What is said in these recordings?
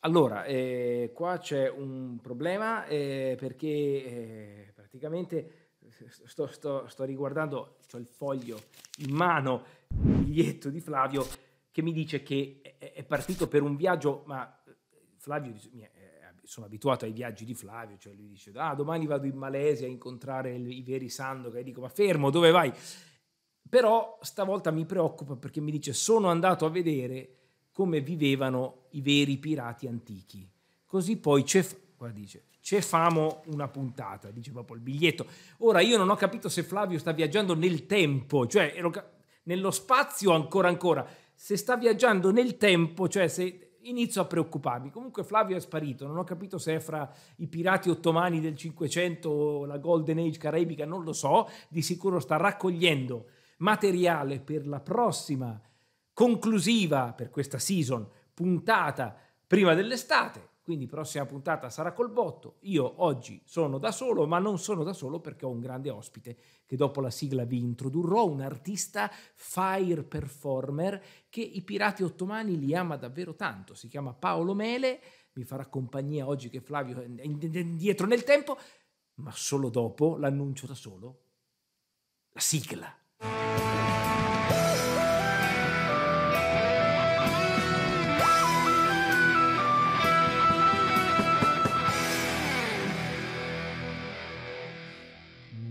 Allora, eh, qua c'è un problema eh, perché eh, praticamente sto, sto, sto riguardando, ho il foglio in mano, il biglietto di Flavio che mi dice che è, è partito per un viaggio, ma eh, Flavio, sono abituato ai viaggi di Flavio, cioè lui dice, ah domani vado in Malesia a incontrare i veri Sandoka e dico, ma fermo, dove vai? Però stavolta mi preoccupa perché mi dice, sono andato a vedere come vivevano i veri pirati antichi. Così poi Cef- qua dice, famo una puntata, dice proprio il biglietto. Ora io non ho capito se Flavio sta viaggiando nel tempo, cioè nello spazio ancora ancora, se sta viaggiando nel tempo, cioè se inizio a preoccuparmi. Comunque Flavio è sparito, non ho capito se è fra i pirati ottomani del 500 o la Golden Age caraibica, non lo so, di sicuro sta raccogliendo materiale per la prossima conclusiva per questa season, puntata prima dell'estate, quindi prossima puntata sarà col botto. Io oggi sono da solo, ma non sono da solo perché ho un grande ospite che dopo la sigla vi introdurrò, un artista fire performer che i pirati ottomani li ama davvero tanto, si chiama Paolo Mele, mi farà compagnia oggi che Flavio è indietro nel tempo, ma solo dopo l'annuncio da solo, la sigla.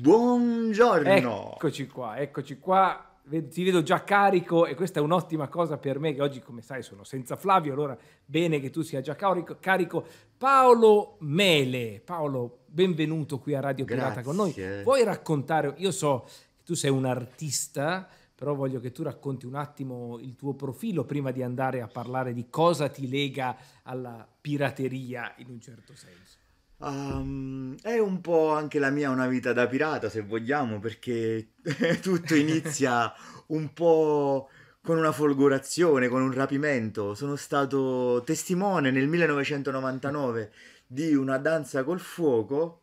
Buongiorno. Eccoci qua, eccoci qua. Ti vedo già carico e questa è un'ottima cosa per me che oggi, come sai, sono senza Flavio, allora bene che tu sia già carico. carico. Paolo Mele, Paolo, benvenuto qui a Radio Grazie. Pirata con noi. Vuoi raccontare, io so che tu sei un artista, però voglio che tu racconti un attimo il tuo profilo prima di andare a parlare di cosa ti lega alla pirateria in un certo senso. Um, è un po' anche la mia una vita da pirata, se vogliamo, perché tutto inizia un po' con una folgorazione, con un rapimento. Sono stato testimone nel 1999 di una danza col fuoco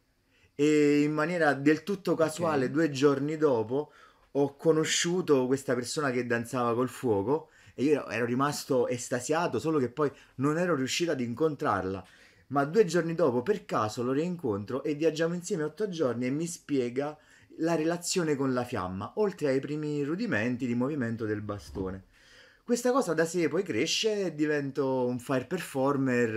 e in maniera del tutto casuale, okay. due giorni dopo, ho conosciuto questa persona che danzava col fuoco e io ero rimasto estasiato, solo che poi non ero riuscito ad incontrarla ma due giorni dopo per caso lo rincontro e viaggiamo insieme otto giorni e mi spiega la relazione con la fiamma, oltre ai primi rudimenti di movimento del bastone. Questa cosa da sé poi cresce e divento un fire performer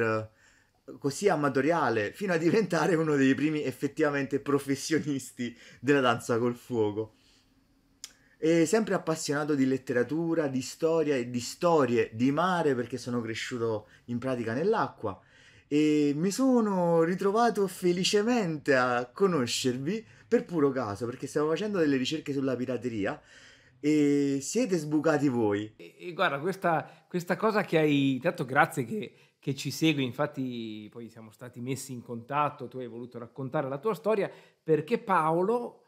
eh, così amatoriale, fino a diventare uno dei primi effettivamente professionisti della danza col fuoco. E sempre appassionato di letteratura, di storia e di storie, di mare, perché sono cresciuto in pratica nell'acqua e mi sono ritrovato felicemente a conoscervi per puro caso perché stavo facendo delle ricerche sulla pirateria e siete sbucati voi. E, e guarda, questa, questa, cosa che hai, tanto grazie che, che, ci segui, infatti poi siamo stati messi in contatto, tu hai voluto raccontare la tua storia perché Paolo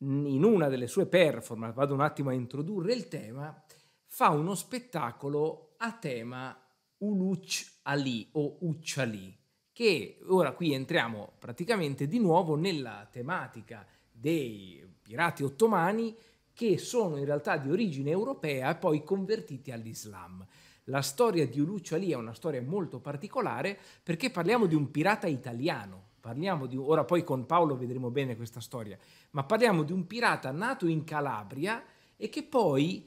in una delle sue performance, vado un attimo a introdurre il tema, fa uno spettacolo a tema Uluch Ali o Ucciali, che ora qui entriamo praticamente di nuovo nella tematica dei pirati ottomani che sono in realtà di origine europea e poi convertiti all'Islam. La storia di Uluccio Ali è una storia molto particolare perché parliamo di un pirata italiano, parliamo di, ora poi con Paolo vedremo bene questa storia, ma parliamo di un pirata nato in Calabria e che poi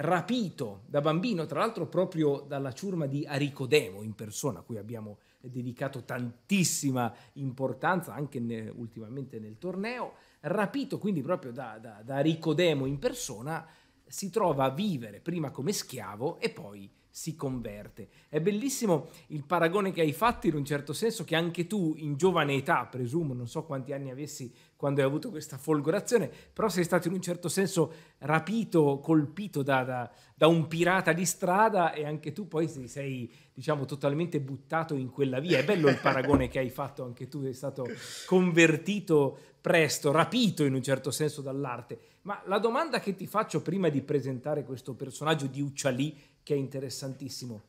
rapito da bambino, tra l'altro proprio dalla ciurma di Aricodemo in persona, a cui abbiamo dedicato tantissima importanza anche ne, ultimamente nel torneo, rapito quindi proprio da, da, da Aricodemo in persona, si trova a vivere prima come schiavo e poi si converte. È bellissimo il paragone che hai fatto in un certo senso che anche tu in giovane età, presumo, non so quanti anni avessi quando hai avuto questa folgorazione, però sei stato in un certo senso rapito, colpito da, da, da un pirata di strada e anche tu poi sei, sei, diciamo, totalmente buttato in quella via. È bello il paragone che hai fatto, anche tu sei stato convertito presto, rapito in un certo senso dall'arte. Ma la domanda che ti faccio prima di presentare questo personaggio di Uccialì, che è interessantissimo,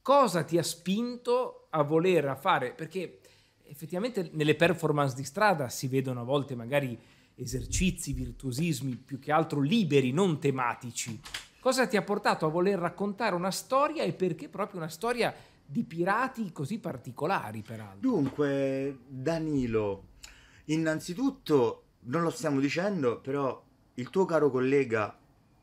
cosa ti ha spinto a voler fare? Perché effettivamente nelle performance di strada si vedono a volte magari esercizi, virtuosismi più che altro liberi, non tematici. Cosa ti ha portato a voler raccontare una storia e perché proprio una storia di pirati così particolari, peraltro? Dunque, Danilo, innanzitutto non lo stiamo dicendo, però il tuo caro collega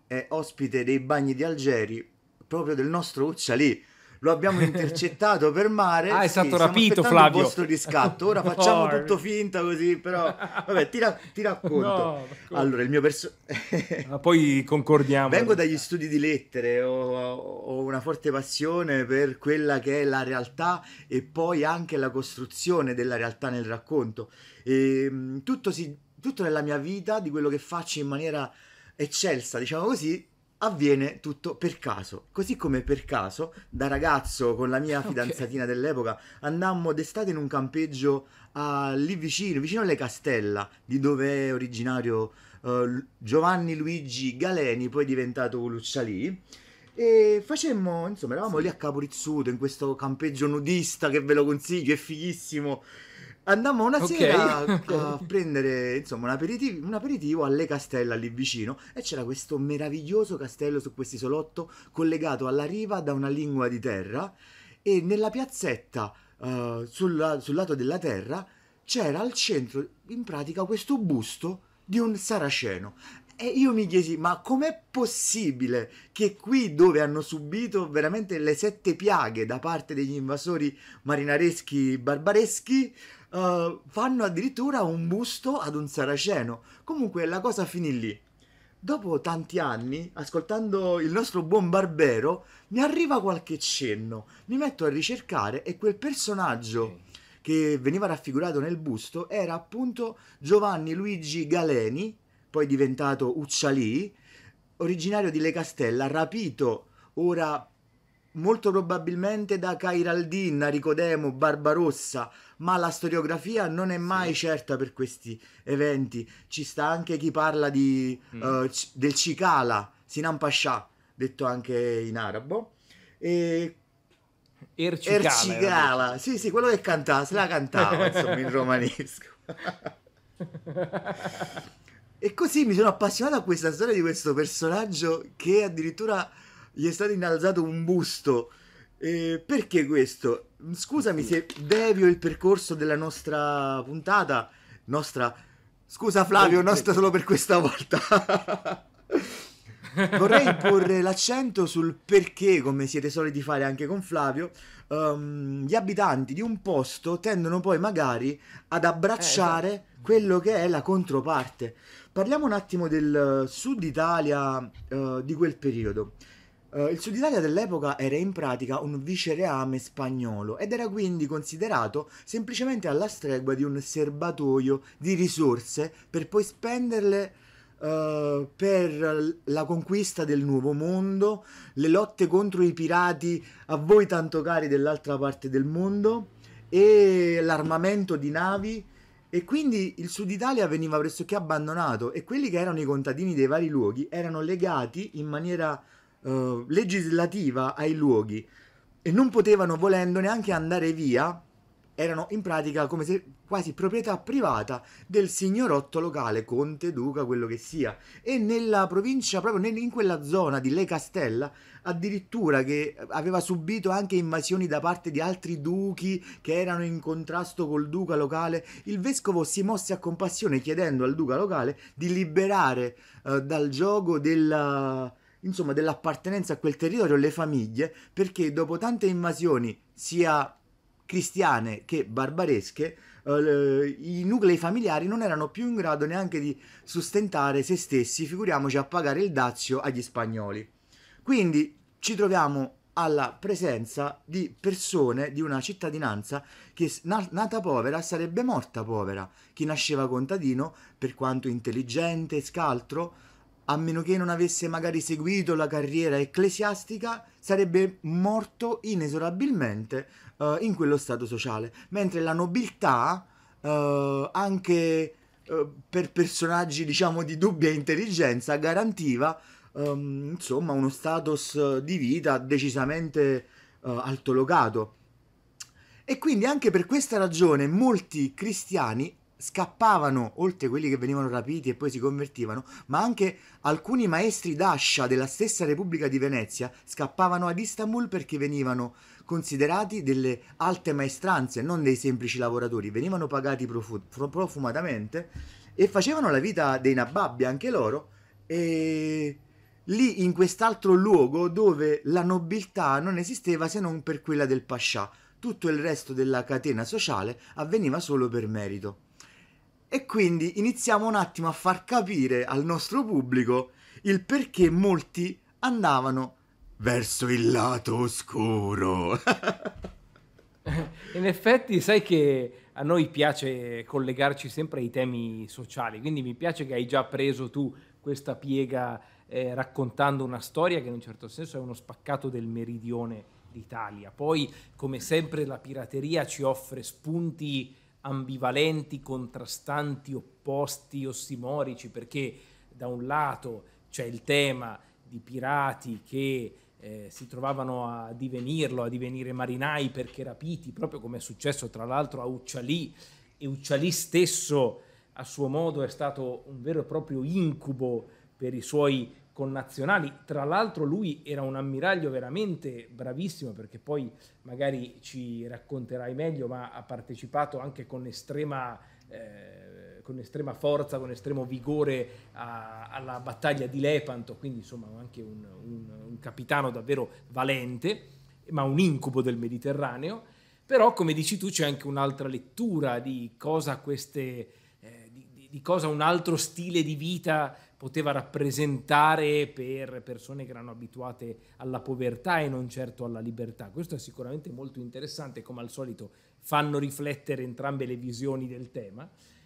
è ospite dei bagni di Algeri, proprio del nostro Uccia lì lo abbiamo intercettato per mare. Ah, è stato rapito Flavio. Il vostro riscatto. Ora facciamo Porri. tutto finta così, però vabbè, ti, ra- ti racconto. No, allora, il mio personaggio. Ma poi concordiamo. Vengo dagli studi di lettere, ho, ho una forte passione per quella che è la realtà e poi anche la costruzione della realtà nel racconto. E, ehm, tutto, si, tutto nella mia vita, di quello che faccio in maniera eccelsa, diciamo così, avviene tutto per caso. Così come per caso, da ragazzo con la mia fidanzatina okay. dell'epoca, andammo d'estate in un campeggio uh, lì vicino, vicino alle Castella, di dove è originario uh, Giovanni Luigi Galeni, poi diventato Luccialì. E facemmo, insomma, eravamo sì. lì a Caporizzuto, in questo campeggio nudista che ve lo consiglio, è fighissimo andammo una sera okay. a, a prendere insomma, un, aperitivo, un, aperitivo, alle Castella lì vicino e c'era questo meraviglioso castello su questo isolotto collegato alla riva da una lingua di terra e nella piazzetta uh, eh, sulla, sul lato della terra c'era al centro in pratica questo busto di un saraceno e io mi chiesi, ma com'è possibile che qui dove hanno subito veramente le sette piaghe da parte degli invasori marinareschi barbareschi, uh, fanno addirittura un busto ad un saraceno. Comunque la cosa finì lì. Dopo tanti anni, ascoltando il nostro buon Barbero, mi arriva qualche cenno. Mi metto a ricercare e quel personaggio che veniva raffigurato nel busto era appunto Giovanni Luigi Galeni, poi diventato Uccialì, originario di Le Castella, rapito ora molto probabilmente da Cairaldin, Ricodemo, Barbarossa, ma la storiografia non è mai sì. certa per questi eventi. Ci sta anche chi parla di, mm. uh, c- del Cicala, Sinan Pascià, detto anche in arabo. E Ercicala. Ercicala. Sì, sì, quello che cantava, se la cantava, insomma, in romanesco. e così mi sono appassionato a questa storia di questo personaggio che addirittura gli è stato innalzato un busto. Eh, perché questo? Scusami se devio il percorso della nostra puntata. Nostra. Scusa Flavio, nostra solo per questa volta. Vorrei porre l'accento sul perché, come siete soliti fare anche con Flavio, um, gli abitanti di un posto tendono poi magari ad abbracciare eh, esatto. quello che è la controparte. Parliamo un attimo del eh, sud Italia uh, di quel periodo. Uh, il Sud Italia dell'epoca era in pratica un vicereame spagnolo ed era quindi considerato semplicemente alla stregua di un serbatoio di risorse per poi spenderle uh, per la conquista del nuovo mondo, le lotte contro i pirati a voi tanto cari dell'altra parte del mondo e l'armamento di navi e quindi il sud Italia veniva pressoché abbandonato e quelli che erano i contadini dei vari luoghi erano legati in maniera eh, legislativa ai luoghi e non potevano volendo neanche andare via, erano in pratica come se quasi proprietà privata del signorotto locale, conte, duca, quello che sia. E nella provincia, proprio in quella zona di Le Castella, addirittura che aveva subito anche invasioni da parte di altri duchi che erano in contrasto col duca locale, il vescovo si mosse a compassione chiedendo al duca locale di liberare eh, dal gioco della insomma, dell'appartenenza a quel territorio le famiglie, perché dopo tante invasioni, sia cristiane che barbaresche, eh, i nuclei familiari non erano più in grado neanche di sostentare se stessi, figuriamoci a pagare il dazio agli spagnoli. Quindi ci troviamo alla presenza di persone di una cittadinanza che nata povera sarebbe morta povera. Chi nasceva contadino, per quanto intelligente, e scaltro, a meno che non avesse magari seguito la carriera ecclesiastica, sarebbe morto inesorabilmente uh, in quello stato sociale, mentre la nobiltà, uh, anche uh, per personaggi diciamo di dubbia intelligenza, garantiva um, insomma uno status di vita decisamente altolocato. E quindi anche per questa ragione molti cristiani scappavano, oltre quelli che venivano rapiti e poi si convertivano, ma anche alcuni maestri d'ascia della stessa Repubblica di Venezia scappavano ad Istanbul perché venivano considerati delle alte maestranze, non dei semplici lavoratori, venivano pagati profu- profumatamente e facevano la vita dei nababbi anche loro e lì in quest'altro luogo dove la nobiltà non esisteva se non per quella del pascià. Tutto il resto della catena sociale avveniva solo per merito. E quindi iniziamo un attimo a far capire al nostro pubblico il perché molti andavano verso il lato oscuro. In effetti, sai che a noi piace collegarci sempre ai temi sociali, quindi mi piace che hai già preso tu questa piega eh, raccontando una storia che in un certo senso è uno spaccato del meridione d'Italia. Poi, come sempre, la pirateria ci offre spunti ambivalenti, contrastanti, opposti, ossimorici, perché da un lato c'è il tema di pirati che eh, si trovavano a divenirlo, a divenire marinai perché rapiti, proprio come è successo tra l'altro a Uccialì, e Uccialì stesso a suo modo è stato un vero e proprio incubo per i suoi connazionali. Tra l'altro lui era un ammiraglio veramente bravissimo perché poi magari ci racconterai meglio, ma ha partecipato anche con estrema, eh, con estrema forza, con estremo vigore a, alla battaglia di Lepanto, quindi insomma anche un, un, un capitano davvero valente, ma un incubo del Mediterraneo. Però come dici tu c'è anche un'altra lettura di cosa queste... Eh, di, di cosa un altro stile di vita poteva rappresentare per persone che erano abituate alla povertà e non certo alla libertà. Questo è sicuramente molto interessante, come al solito fanno riflettere entrambe le visioni del tema,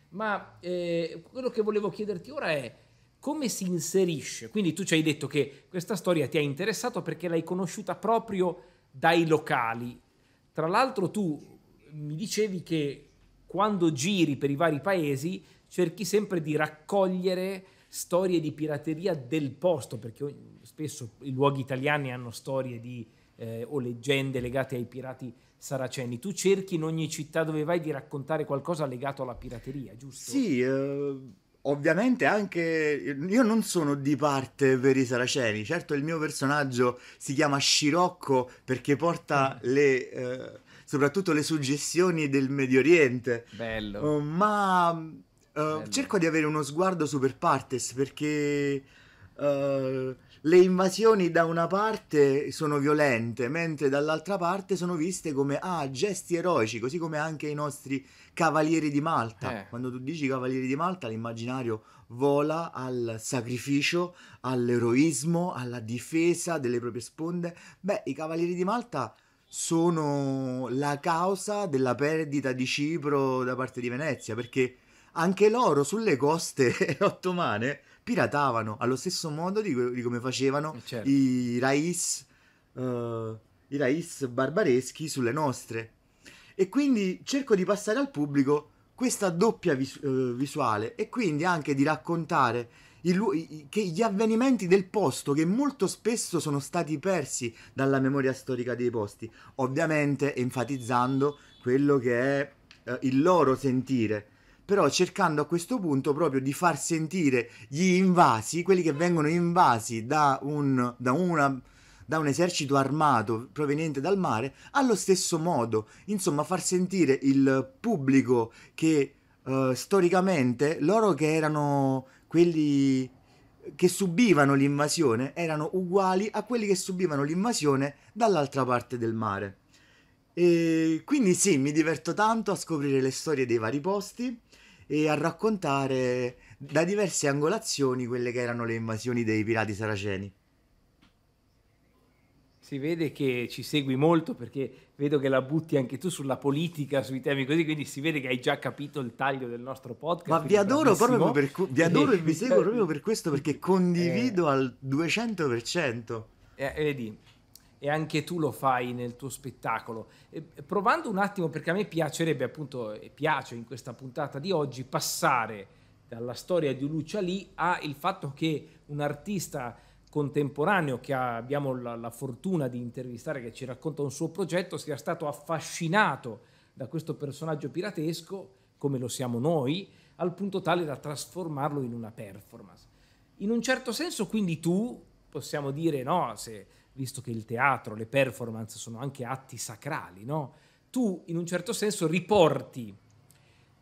ma eh, quello che volevo chiederti ora è come si inserisce? Quindi tu ci hai detto che questa storia ti ha interessato perché l'hai conosciuta proprio dai locali. Tra l'altro tu mi dicevi che quando giri per i vari paesi cerchi sempre di raccogliere storie di pirateria del posto, perché spesso i luoghi italiani hanno storie di, eh, o leggende legate ai pirati saraceni. Tu cerchi in ogni città dove vai di raccontare qualcosa legato alla pirateria, giusto? Sì, eh, ovviamente anche io non sono di parte per i saraceni. Certo, il mio personaggio si chiama Scirocco perché porta mm. le. Eh, soprattutto le suggestioni del Medio Oriente. Bello. Uh, ma Ehm, cerco di avere uno sguardo super partes perché uh, le invasioni da una parte sono violente, mentre dall'altra parte sono viste come ah, gesti eroici, così come anche i nostri cavalieri di Malta. Eh. Quando tu dici cavalieri di Malta, l'immaginario vola al sacrificio, all'eroismo, alla difesa delle proprie sponde. Beh, i cavalieri di Malta sono la causa della perdita di Cipro da parte di Venezia, perché anche loro sulle coste ottomane piratavano allo stesso modo di, di come facevano eh, certo. i Rais. Uh, i rais barbareschi sulle nostre. E quindi cerco di passare al pubblico questa doppia vis- eh, visuale e quindi anche di raccontare il, che gli avvenimenti del posto che molto spesso sono stati persi dalla memoria storica dei posti, ovviamente enfatizzando quello che è eh, il loro sentire, però cercando a questo punto proprio di far sentire gli invasi, quelli che vengono invasi da un, da una, da un esercito armato proveniente dal mare, allo stesso modo, insomma far sentire il pubblico che eh, storicamente loro che erano quelli che subivano l'invasione erano uguali a quelli che subivano l'invasione dall'altra parte del mare. E quindi sì, mi diverto tanto a scoprire le storie dei vari posti e a raccontare da diverse angolazioni quelle che erano le invasioni dei pirati saraceni. Si vede che ci segui molto perché vedo che la butti anche tu sulla politica, sui temi così, quindi si vede che hai già capito il taglio del nostro podcast. Ma vi adoro proprio per cu- vi adoro e vi seguo proprio per questo perché condivido eh, al 200%. Eh, vedi, e anche tu lo fai nel tuo spettacolo. E provando un attimo, perché a me piacerebbe appunto, e piace in questa puntata di oggi, passare dalla storia di Lucia lì al fatto che un artista contemporaneo che abbiamo la, la, fortuna di intervistare, che ci racconta un suo progetto, sia stato affascinato da questo personaggio piratesco, come lo siamo noi, al punto tale da trasformarlo in una performance. In un certo senso, quindi tu, possiamo dire, no, se visto che il teatro, le performance sono anche atti sacrali, no? tu in un certo senso riporti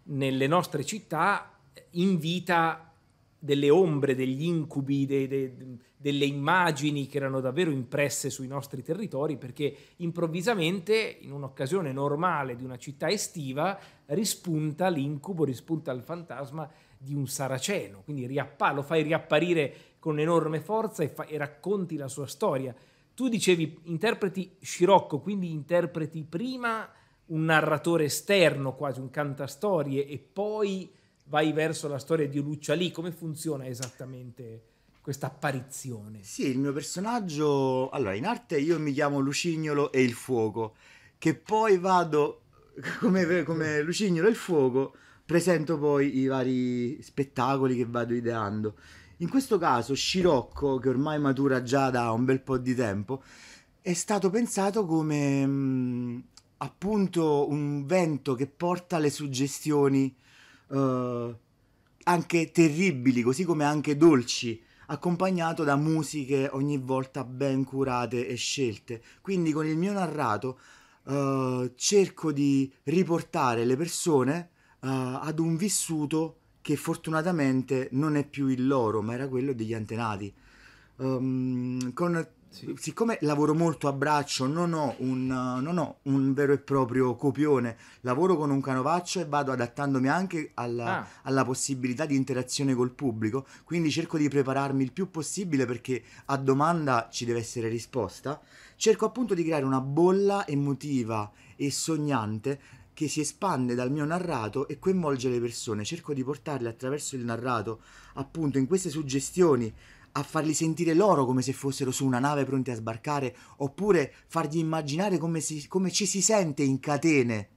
nelle nostre città eh, in vita delle ombre, degli incubi, de, de, delle immagini che erano davvero impresse sui nostri territori, perché improvvisamente in un'occasione normale di una città estiva rispunta l'incubo, rispunta il fantasma di un saraceno, quindi riappa- lo fai riapparire con enorme forza e, fa- e racconti la sua storia. Tu dicevi interpreti scirocco, quindi interpreti prima un narratore esterno, quasi un cantastorie, e poi vai verso la storia di Luccia lì. Come funziona esattamente questa apparizione? Sì, il mio personaggio... Allora, in arte io mi chiamo Lucignolo e il fuoco, che poi vado come, come Lucignolo e il fuoco, presento poi i vari spettacoli che vado ideando. In questo caso Scirocco, che ormai matura già da un bel po' di tempo, è stato pensato come mh, mm, appunto un vento che porta le suggestioni eh, anche terribili, così come anche dolci, accompagnato da musiche ogni volta ben curate e scelte. Quindi con il mio narrato eh, cerco di riportare le persone eh, ad un vissuto che fortunatamente non è più il loro, ma era quello degli antenati. Um, con, sì. Siccome lavoro molto a braccio, non ho, un, uh, non ho, un, vero e proprio copione, lavoro con un canovaccio e vado adattandomi anche alla, ah. alla possibilità di interazione col pubblico, quindi cerco di prepararmi il più possibile perché a domanda ci deve essere risposta. Cerco appunto di creare una bolla emotiva e sognante che si espande dal mio narrato e coinvolge le persone. Cerco di portarle attraverso il narrato, appunto, in queste suggestioni, a farli sentire loro come se fossero su una nave pronti a sbarcare, oppure fargli immaginare come, si, come ci si sente in catene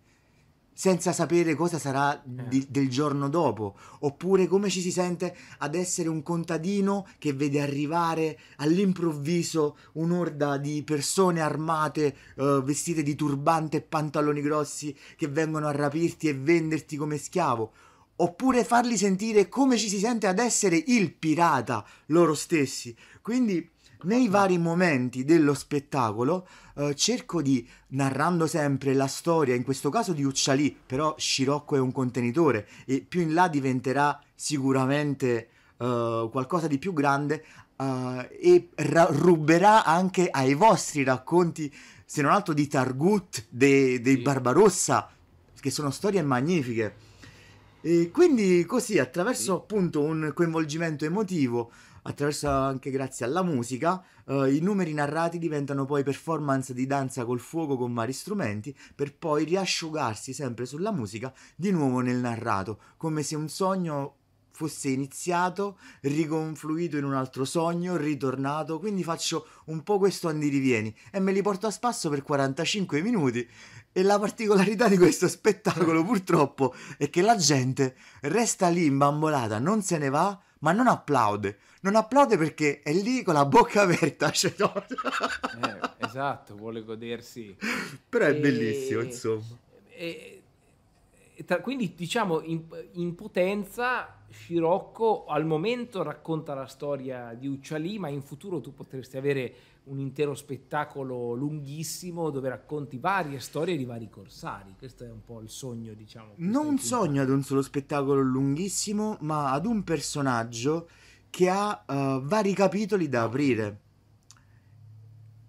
senza sapere cosa sarà eh. di, del giorno dopo, oppure come ci si sente ad essere un contadino che vede arrivare all'improvviso un'orda di persone armate, eh, vestite di turbante e pantaloni grossi, che vengono a rapirti e venderti come schiavo, oppure farli sentire come ci si sente ad essere il pirata loro stessi. Quindi nei vari momenti dello spettacolo eh, cerco di, narrando sempre la storia, in questo caso di Uccialì, però Scirocco è un contenitore e più in là diventerà sicuramente eh, qualcosa di più grande eh, e ra- ruberà anche ai vostri racconti, se non altro di Targut, dei de sì. Barbarossa, che sono storie magnifiche. E quindi così, attraverso sì. appunto un coinvolgimento emotivo, attraverso anche grazie alla musica, eh, i numeri narrati diventano poi performance di danza col fuoco con vari strumenti, per poi riasciugarsi sempre sulla musica di nuovo nel narrato, come se un sogno fosse iniziato, riconfluito in un altro sogno, ritornato, quindi faccio un po' questo andirivieni e me li porto a spasso per 45 minuti e la particolarità di questo spettacolo purtroppo è che la gente resta lì imbambolata, non se ne va ma non applaude. Non applaude perché è lì con la bocca aperta. Cioè, no. eh, esatto, vuole godersi. Però è e... bellissimo, insomma. E... Tra... quindi diciamo in... in, potenza Scirocco al momento racconta la storia di Ucciali, ma in futuro tu potresti avere un intero spettacolo lunghissimo dove racconti varie storie di vari corsari. Questo è un po' il sogno, diciamo. Non sogno ad un solo spettacolo lunghissimo, ma ad un personaggio che ha uh, vari capitoli da ah. aprire.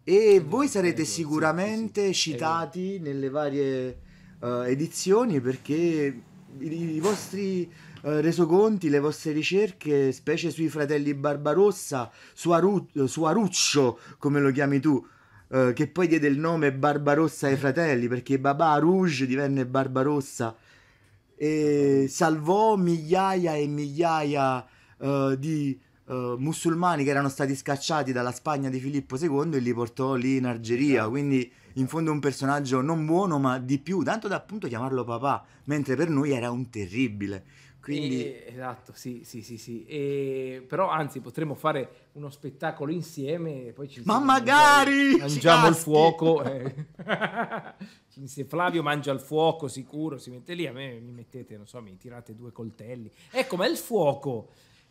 E voi sarete sicuramente citati nelle varie uh, edizioni perché i, i vostri eh, resoconti, le vostre ricerche, specie sui fratelli Barbarossa, su, Aru- eh, su Aruccio, come lo chiami tu, eh, che poi diede il nome Barbarossa ai fratelli, perché Babà Rouge divenne Barbarossa e salvò migliaia e migliaia eh, di eh, musulmani che erano stati scacciati dalla Spagna di Filippo II e li portò lì in Algeria, esatto. quindi in fondo un personaggio non buono ma di più, tanto da appunto chiamarlo papà, mentre per noi era un terribile. Quindi... E, esatto, sì, sì, sì, sì. E, però anzi potremmo fare uno spettacolo insieme e poi ci Ma magari! Mangiamo il fuoco. Eh. Se Flavio mangia il fuoco sicuro, si mette lì, a me mi mettete, non so, mi tirate due coltelli. Ecco, ma il fuoco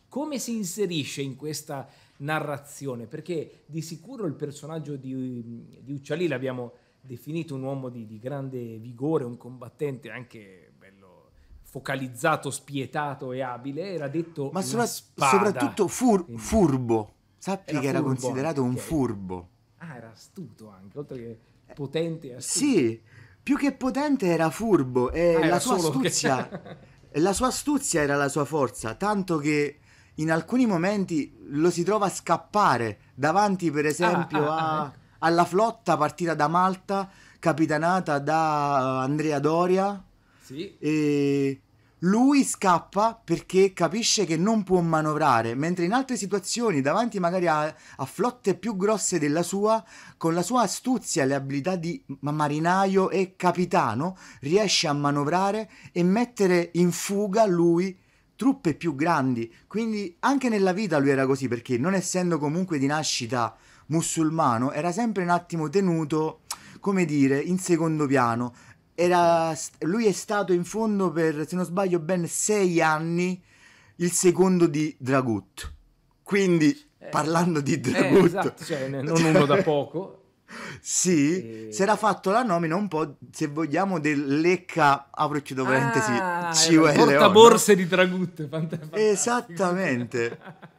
come si inserisce in questa narrazione? Perché di sicuro il personaggio di, di Uccialì l'abbiamo definito un uomo di, di grande vigore, un combattente anche focalizzato, spietato e abile, era detto ma sopra- soprattutto fur- furbo. Sappi era che era considerato okay. un furbo. Ah, era astuto anche, oltre che potente e astuto. Sì, più che potente era furbo e ah, la sua astuzia che... la sua astuzia era la sua forza, tanto che in alcuni momenti lo si trova a scappare davanti per ah, esempio ah, ah, a, ecco. alla flotta partita da Malta capitanata da eh, Andrea Doria sì. E lui scappa perché capisce che non può manovrare, mentre in altre situazioni, davanti magari a, a, flotte più grosse della sua, con la sua astuzia e le abilità di marinaio e capitano, riesce a manovrare e mettere in fuga lui truppe più grandi. Quindi anche nella vita lui era così, perché non essendo comunque di nascita musulmano, era sempre un attimo tenuto, come dire, in secondo piano era, lui è stato in fondo per, se non sbaglio, ben sei anni il secondo di Dragut. Quindi, eh, parlando di eh, Dragut... Eh, esatto, cioè, non uno da poco. Sì, e... Eh. si era fatto la nomina un po', se vogliamo, del Lecca, apro e chiudo parentesi, ah, CUL. Portaborse di Dragut, fant- Esattamente.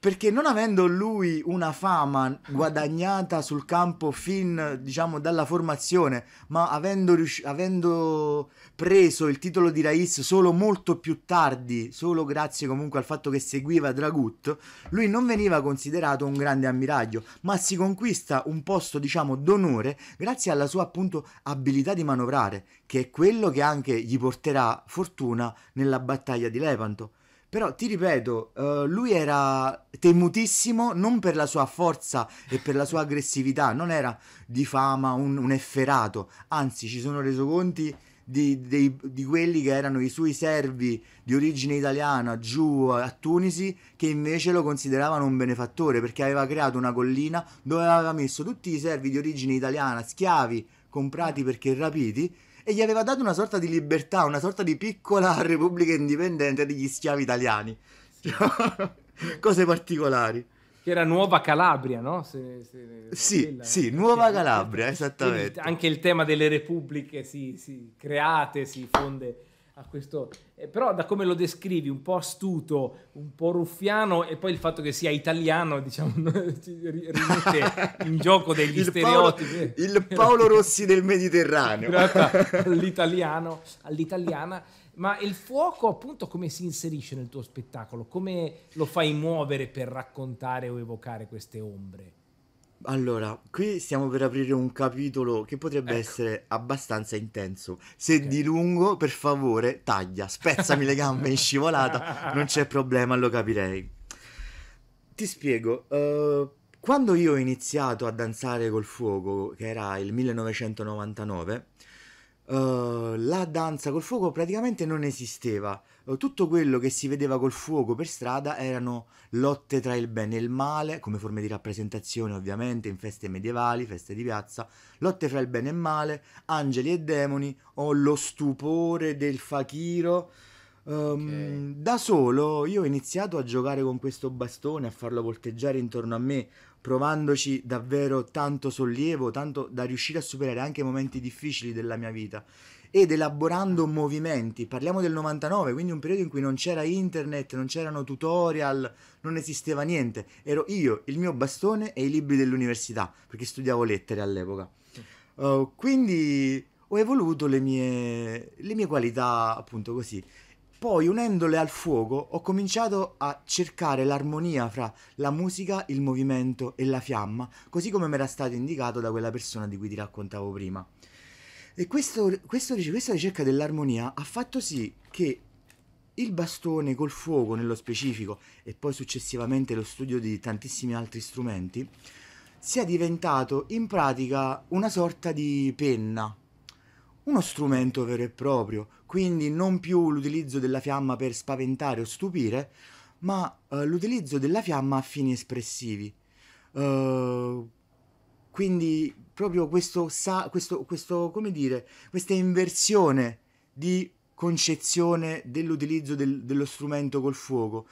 perché non avendo lui una fama guadagnata sul campo fin diciamo dalla formazione ma avendo, rius- avendo, preso il titolo di Rais solo molto più tardi solo grazie comunque al fatto che seguiva Dragut lui non veniva considerato un grande ammiraglio ma si conquista un posto diciamo d'onore grazie alla sua appunto abilità di manovrare che è quello che anche gli porterà fortuna nella battaglia di Lepanto però ti ripeto, uh, lui era temutissimo non per la sua forza e per la sua aggressività, non era di fama un, un efferato, anzi ci sono resoconti di, di, di, quelli che erano i suoi servi di origine italiana giù a Tunisi che invece lo consideravano un benefattore perché aveva creato una collina dove aveva messo tutti i servi di origine italiana, schiavi comprati perché rapiti, e gli aveva dato una sorta di libertà, una sorta di piccola repubblica indipendente degli schiavi italiani. cose particolari. Che era Nuova Calabria, no? Se, se, sì, quella, sì, Nuova Calabria, esattamente. Anche il tema delle repubbliche si, si create si fonde a questo... Eh, però da come lo descrivi, un po' astuto, un po' ruffiano e poi il fatto che sia italiano, diciamo, rimette in gioco degli il stereotipi. Paolo, il Paolo Rossi del Mediterraneo. all'italiano, all'italiana. Ma il fuoco, appunto, come si inserisce nel tuo spettacolo? Come lo fai muovere per raccontare o evocare queste ombre? Allora, qui stiamo per aprire un capitolo che potrebbe ecco. essere abbastanza intenso. Se okay. di per favore, taglia, spezzami le gambe in scivolata, non c'è problema, lo capirei. Ti spiego, uh, quando io ho iniziato a danzare col fuoco, che era il 1999, eh, la danza col fuoco praticamente non esisteva. Eh, tutto quello che si vedeva col fuoco per strada erano lotte tra il bene e il male, come forme di rappresentazione ovviamente in feste medievali, feste di piazza, lotte fra il bene e il male, angeli e demoni o lo stupore del fakiro. Um, ehm, okay. Da solo io ho iniziato a giocare con questo bastone, a farlo volteggiare intorno a me, provandoci davvero tanto sollievo, tanto da riuscire a superare anche momenti difficili della mia vita ed elaborando movimenti. Parliamo del 99, quindi un periodo in cui non c'era internet, non c'erano tutorial, non esisteva niente. Ero io, il mio bastone e i libri dell'università, perché studiavo lettere all'epoca. Uh, quindi ho evoluto le mie, le mie qualità, appunto così. Poi unendole al fuoco ho cominciato a cercare l'armonia fra la musica, il movimento e la fiamma, così come mi era stato indicato da quella persona di cui ti raccontavo prima. E questo, questo, questa ricerca dell'armonia ha fatto sì che il bastone col fuoco nello specifico e poi successivamente lo studio di tantissimi altri strumenti sia diventato in pratica una sorta di penna, uno strumento vero e proprio, quindi non più l'utilizzo della fiamma per spaventare o stupire, ma eh, l'utilizzo della fiamma a fini espressivi. Uh, quindi proprio questo, sa, questo, questo, come dire, questa inversione di concezione dell'utilizzo del, dello strumento col fuoco,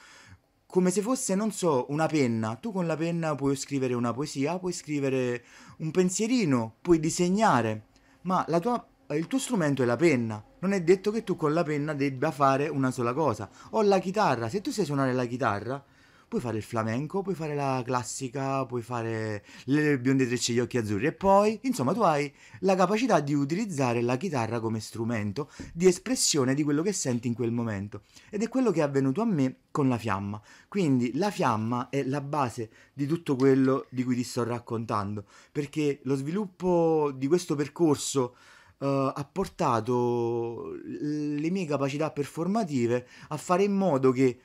come se fosse, non so, una penna. Tu con la penna puoi scrivere una poesia, puoi scrivere un pensierino, puoi disegnare, ma la tua eh, il tuo strumento è la penna. Non è detto che tu con la penna debba fare una sola cosa. O la chitarra, se tu sai suonare la chitarra, puoi fare il flamenco, puoi fare la classica, puoi fare le bionde trecce gli occhi azzurri e poi, insomma, tu hai la capacità di utilizzare la chitarra come strumento di espressione di quello che senti in quel momento. Ed è quello che è avvenuto a me con la fiamma. Quindi la fiamma è la base di tutto quello di cui ti sto raccontando, perché lo sviluppo di questo percorso Uh, ha portato le mie capacità performative a fare in modo che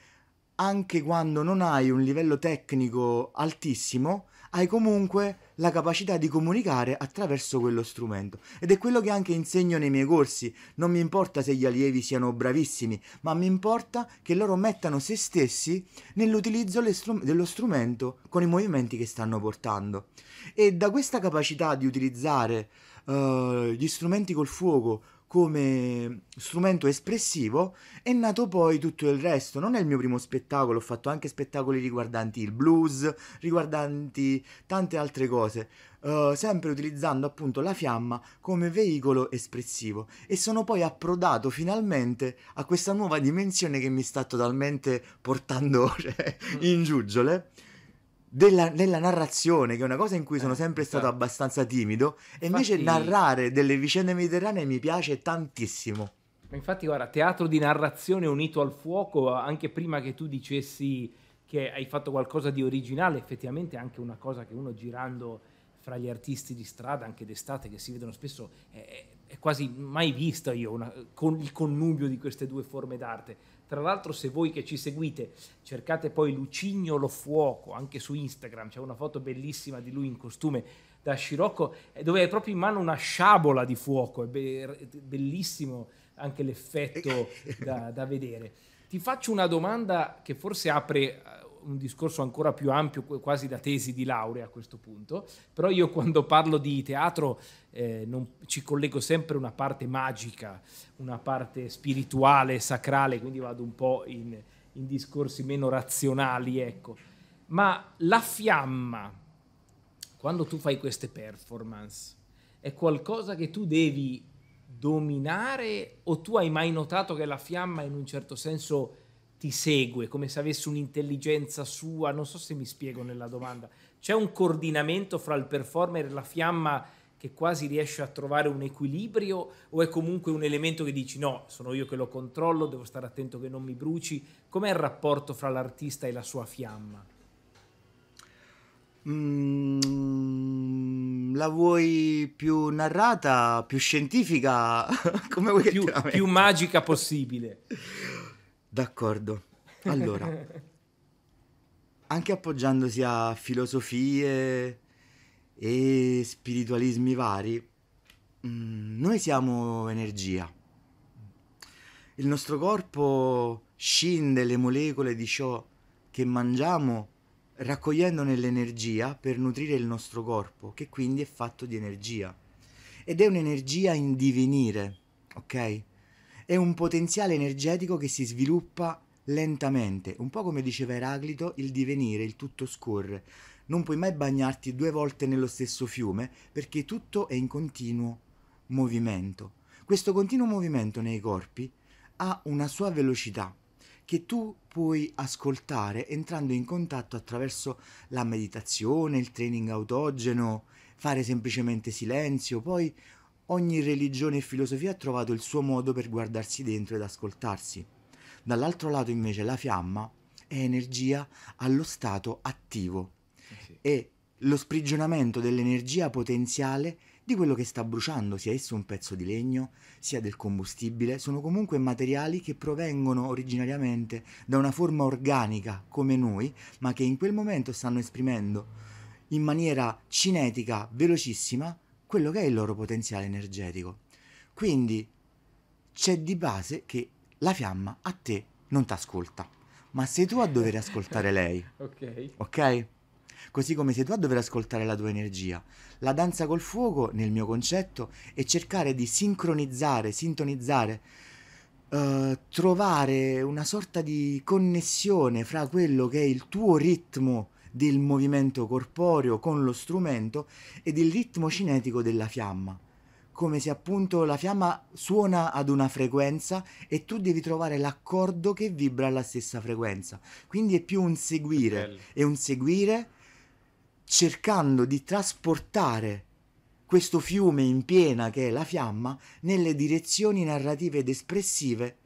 anche quando non hai un livello tecnico altissimo, hai comunque la capacità di comunicare attraverso quello strumento. Ed è quello che anche insegno nei miei corsi. Non mi importa se gli allievi siano bravissimi, ma mi importa che loro mettano se stessi nell'utilizzo dello strumento con i movimenti che stanno portando. E da questa capacità di utilizzare eh, gli strumenti col fuoco come strumento espressivo è nato poi tutto il resto. Non è il mio primo spettacolo, ho fatto anche spettacoli riguardanti il blues, riguardanti tante altre cose, uh, sempre utilizzando appunto la fiamma come veicolo espressivo e sono poi approdato finalmente a questa nuova dimensione che mi sta totalmente portando cioè, mm. in giuggiole della, della, narrazione, che è una cosa in cui sono eh, sempre esatto. stato abbastanza timido, e infatti... invece narrare delle vicende mediterranee mi piace tantissimo. infatti, guarda, teatro di narrazione unito al fuoco, anche prima che tu dicessi che hai fatto qualcosa di originale, effettivamente è anche una cosa che uno girando fra gli artisti di strada, anche d'estate, che si vedono spesso, è, è quasi mai vista io una, con il connubio di queste due forme d'arte tra l'altro se voi che ci seguite cercate poi Lucignolo Fuoco anche su Instagram, c'è una foto bellissima di lui in costume da Scirocco eh, dove è proprio in mano una sciabola di fuoco, è bellissimo anche l'effetto da, da vedere. Ti faccio una domanda che forse apre eh, un discorso ancora più ampio, quasi da tesi di laurea a questo punto, però io quando parlo di teatro eh, non, ci collego sempre una parte magica, una parte spirituale, sacrale, quindi vado un po' in, in discorsi meno razionali, ecco. Ma la fiamma, quando tu fai queste performance, è qualcosa che tu devi dominare o tu hai mai notato che la fiamma in un certo senso è ti segue, come se avesse un'intelligenza sua, non so se mi spiego nella domanda. C'è un coordinamento fra il performer e la fiamma che quasi riesce a trovare un equilibrio o è comunque un elemento che dici no, sono io che lo controllo, devo stare attento che non mi bruci? Com'è il rapporto fra l'artista e la sua fiamma? Mm, la vuoi più narrata, più scientifica, come vuoi più, più magica possibile? D'accordo. Allora, anche appoggiandosi a filosofie e spiritualismi vari, mm, noi siamo energia. Il nostro corpo scinde le molecole di ciò che mangiamo raccogliendone l'energia per nutrire il nostro corpo, che quindi è fatto di energia. Ed è un'energia in divenire, ok? è un potenziale energetico che si sviluppa lentamente, un po' come diceva Eraclito, il divenire, il tutto scorre. Non puoi mai bagnarti due volte nello stesso fiume perché tutto è in continuo movimento. Questo continuo movimento nei corpi ha una sua velocità che tu puoi ascoltare entrando in contatto attraverso la meditazione, il training autogeno, fare semplicemente silenzio, poi Ogni religione e filosofia ha trovato il suo modo per guardarsi dentro ed ascoltarsi. Dall'altro lato invece la fiamma è energia allo stato attivo eh sì. e lo sprigionamento dell'energia potenziale di quello che sta bruciando, sia esso un pezzo di legno, sia del combustibile, sono comunque materiali che provengono originariamente da una forma organica come noi, ma che in quel momento stanno esprimendo in maniera cinetica velocissima quello che è il loro potenziale energetico. Quindi c'è di base che la fiamma a te non ti ascolta, ma sei tu a dover ascoltare lei. ok. Ok? Così come sei tu a dover ascoltare la tua energia. La danza col fuoco, nel mio concetto, è cercare di sincronizzare, sintonizzare, eh, trovare una sorta di connessione fra quello che è il tuo ritmo del movimento corporeo con lo strumento e del ritmo cinetico della fiamma, come se appunto la fiamma suona ad una frequenza e tu devi trovare l'accordo che vibra alla stessa frequenza. Quindi è più un seguire, è un seguire cercando di trasportare questo fiume in piena che è la fiamma nelle direzioni narrative ed espressive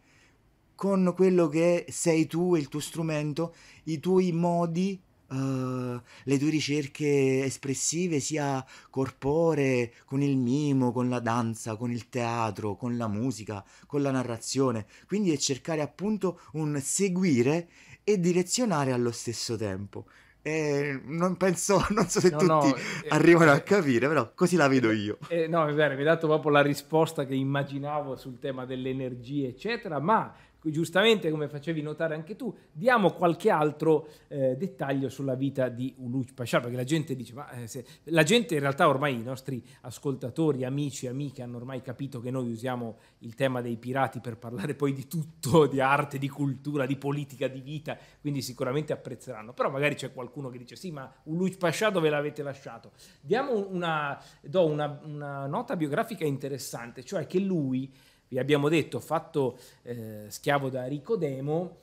con quello che sei tu il tuo strumento, i tuoi modi Uh, le tue ricerche espressive, sia corporee, con il mimo, con la danza, con il teatro, con la musica, con la narrazione. Quindi è cercare appunto un seguire e direzionare allo stesso tempo. Eh, non penso, non so se no, tutti no, eh, arrivano eh, a capire, però così la vedo io. Eh, eh, no, è vero, mi hai dato proprio la risposta che immaginavo sul tema delle energie, eccetera, ma giustamente, come facevi notare anche tu, diamo qualche altro eh, dettaglio sulla vita di Uluj Pasciar, perché la gente dice, ma eh, se, la gente in realtà ormai, i nostri ascoltatori, amici, amiche, hanno ormai capito che noi usiamo il tema dei pirati per parlare poi di tutto, di arte, di cultura, di politica, di vita, quindi sicuramente apprezzeranno. Però magari c'è qualcuno che dice, sì, ma Uluj Pasciar dove l'avete lasciato? Diamo una, do una, una nota biografica interessante, cioè che lui vi abbiamo detto, fatto eh, schiavo da Nicodemo,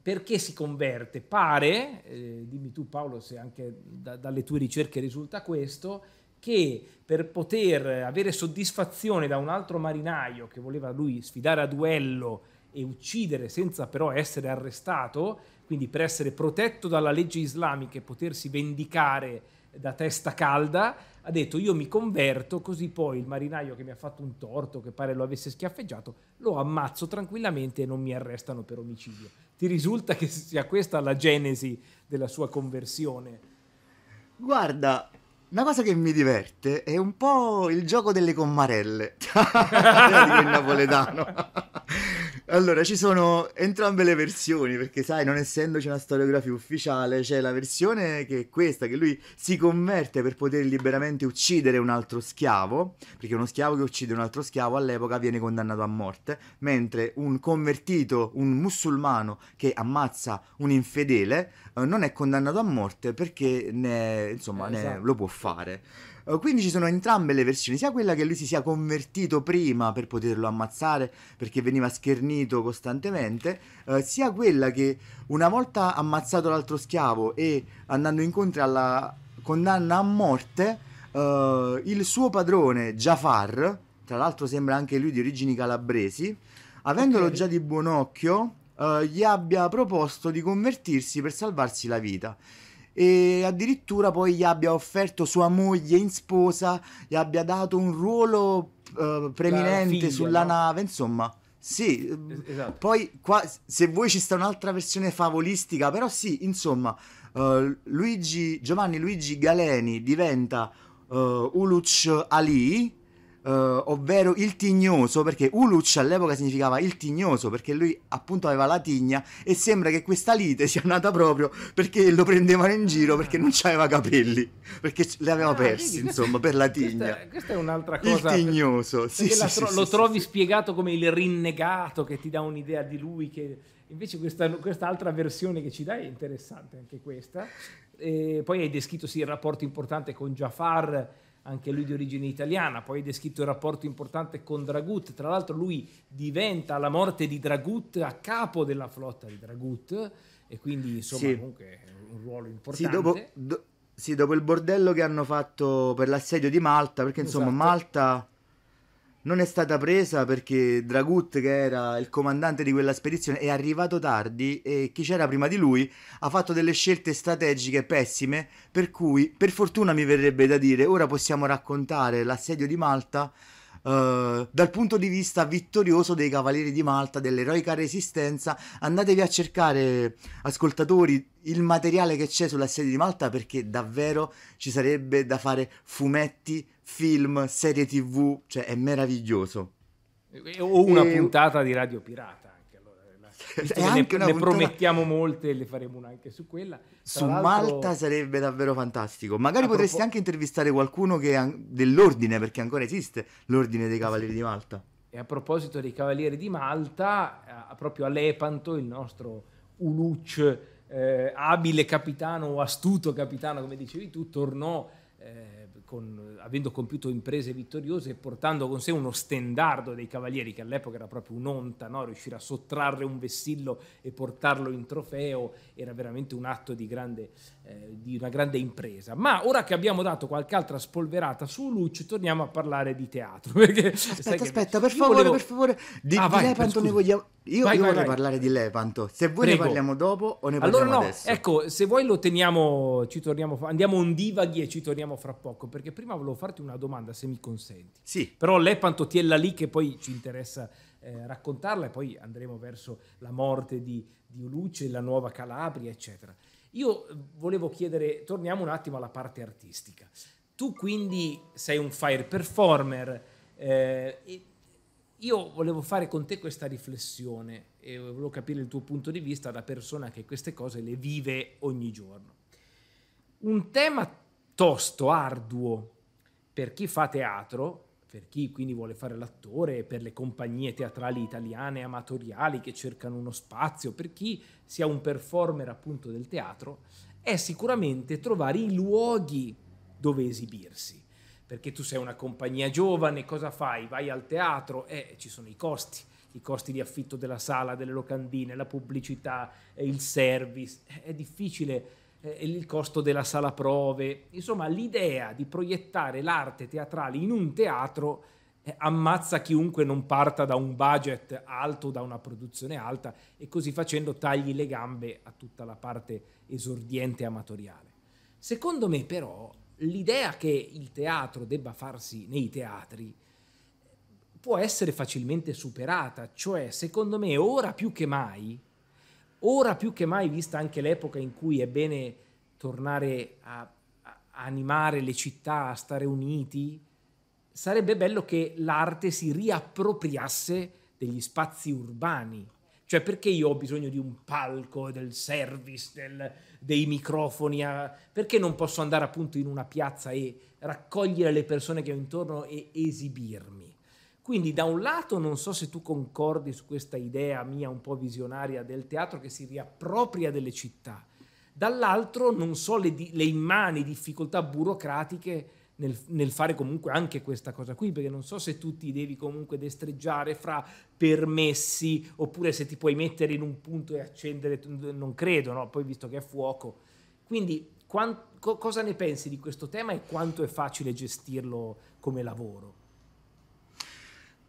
perché si converte? Pare, eh, dimmi tu Paolo se anche da, dalle tue ricerche risulta questo, che per poter avere soddisfazione da un altro marinaio che voleva lui sfidare a duello e uccidere senza però essere arrestato, quindi per essere protetto dalla legge islamica e potersi vendicare da testa calda, ha detto io mi converto così poi il marinaio che mi ha fatto un torto, che pare lo avesse schiaffeggiato, lo ammazzo tranquillamente e non mi arrestano per omicidio. Ti risulta che sia questa la genesi della sua conversione? Guarda, una cosa che mi diverte è un po' il gioco delle commarelle, di quel napoletano. Allora, ci sono entrambe le versioni, perché sai, non essendoci una storiografia ufficiale, c'è la versione che è questa, che lui si converte per poter liberamente uccidere un altro schiavo, perché uno schiavo che uccide un altro schiavo all'epoca viene condannato a morte, mentre un convertito, un musulmano che ammazza un infedele, eh, non è condannato a morte perché ne, insomma, eh, ne esatto. lo può fare. Eh, quindi ci sono entrambe le versioni, sia quella che lui si sia convertito prima per poterlo ammazzare perché veniva schernito costantemente, eh, sia quella che una volta ammazzato l'altro schiavo e andando incontro alla condanna a morte, eh, il suo padrone Jafar, tra l'altro sembra anche lui di origini calabresi, avendolo okay. già di buon occhio, eh, gli abbia proposto di convertirsi per salvarsi la vita e addirittura poi gli abbia offerto sua moglie in sposa, gli abbia dato un ruolo uh, preminente figlia, sulla no? nave, insomma. Sì, esatto. poi qua se vuoi ci sta un'altra versione favolistica, però sì, insomma, uh, Luigi, Giovanni Luigi Galeni diventa uh, eh, Uluc Ali, Uh, ovvero il tignoso, perché Uluc all'epoca significava il tignoso, perché lui appunto aveva la tigna e sembra che questa lite sia nata proprio perché lo prendevano in giro perché non aveva capelli, perché li aveva ah, persi, vedi, insomma, per la tigna. Questa, questa è un'altra cosa. Il tignoso, sì, sì, tro- sì, Lo trovi spiegato come il rinnegato che ti dà un'idea di lui che... Invece questa, altra versione che ci dai è interessante anche questa. E poi hai descritto sì, il rapporto importante con Jafar, anche lui di origine italiana, poi è descritto il rapporto importante con Dragut, tra l'altro lui diventa alla morte di Dragut a capo della flotta di Dragut e quindi insomma sì. comunque un ruolo importante. Sì dopo, do, sì dopo, il bordello che hanno fatto per l'assedio di Malta, perché insomma esatto. Malta non è stata presa perché Dragut, che era il comandante di quella spedizione, è arrivato tardi e chi c'era prima di lui ha fatto delle scelte strategiche pessime, per cui per fortuna mi verrebbe da dire, ora possiamo raccontare l'assedio di Malta eh, dal punto di vista vittorioso dei Cavalieri di Malta, dell'eroica resistenza, andatevi a cercare, ascoltatori, il materiale che c'è sulla serie di Malta perché davvero ci sarebbe da fare fumetti, film, serie tv, cioè è meraviglioso. O una e... puntata di Radio Pirata ne, ne promettiamo molte e le faremo una anche su quella. Tra su l'altro... Malta sarebbe davvero fantastico. Magari A potresti propos- anche intervistare qualcuno an- dell'ordine, perché ancora esiste l'ordine dei Cavalieri sì. di Malta. E a proposito dei Cavalieri di Malta, eh, proprio a Lepanto, il nostro Uluc, eh, abile capitano o astuto capitano, come dicevi tu, tornò eh, con, avendo compiuto imprese vittoriose e portando con sé uno stendardo dei cavalieri, che all'epoca era proprio un'onta, no? riuscire a sottrarre un vessillo e portarlo in trofeo era veramente un atto di, grande, eh, di una grande impresa. Ma ora che abbiamo dato qualche altra spolverata su Luccio, torniamo a parlare di teatro. Perché, aspetta, aspetta, per favore, volevo... per favore, di, ah, vai, di Lepanto ne vogliamo io, vai, io vai, vorrei vai. parlare di Lepanto. Se vuoi Prego. ne parliamo dopo o ne parliamo allora no, adesso? Ecco, se vuoi lo teniamo, ci torniamo, andiamo un divaghi e ci torniamo fra poco, perché prima volevo farti una domanda, se mi consenti. Sì. Però Lepanto ti è là lì che poi ci interessa eh, raccontarla e poi andremo verso la morte di, di Uluce, la nuova Calabria, eccetera. Io volevo chiedere, torniamo un attimo alla parte artistica. Tu quindi sei un fire performer, eh, io volevo fare con te questa riflessione e volevo capire il tuo punto di vista da persona che queste cose le vive ogni giorno. Un tema tosto, arduo per chi fa teatro, per chi quindi vuole fare l'attore, per le compagnie teatrali italiane amatoriali che cercano uno spazio, per chi sia un performer appunto del teatro, è sicuramente trovare i luoghi dove esibirsi perché tu sei una compagnia giovane, cosa fai? Vai al teatro e eh, ci sono i costi, i costi di affitto della sala, delle locandine, la pubblicità, eh, il service, eh, è difficile eh, il costo della sala prove, insomma l'idea di proiettare l'arte teatrale in un teatro eh, ammazza chiunque non parta da un budget alto, da una produzione alta e così facendo tagli le gambe a tutta la parte esordiente amatoriale. Secondo me però l'idea che il teatro debba farsi nei teatri può essere facilmente superata, cioè secondo me ora più che mai, ora più che mai vista anche l'epoca in cui è bene tornare a, a animare le città, a stare uniti, sarebbe bello che l'arte si riappropriasse degli spazi urbani cioè, perché io ho bisogno di un palco, del service, del, dei microfoni? A, perché non posso andare appunto in una piazza e raccogliere le persone che ho intorno e esibirmi? Quindi, da un lato, non so se tu concordi su questa idea mia un po' visionaria del teatro che si riappropria delle città, dall'altro, non so le, le immani difficoltà burocratiche nel, nel, fare comunque anche questa cosa qui, perché non so se tu ti devi comunque destreggiare fra permessi oppure se ti puoi mettere in un punto e accendere, non credo, no? poi visto che è fuoco. Quindi quant, co, cosa ne pensi di questo tema e quanto è facile gestirlo come lavoro?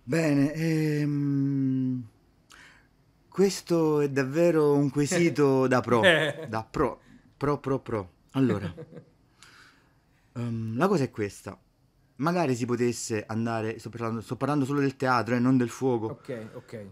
Bene, ehm, questo è davvero un quesito da pro, eh. da pro, pro, pro, pro. Allora. Um, la cosa è questa. Magari si potesse andare, sto parlando, sto parlando solo del teatro e eh, non del fuoco. Ok, ok.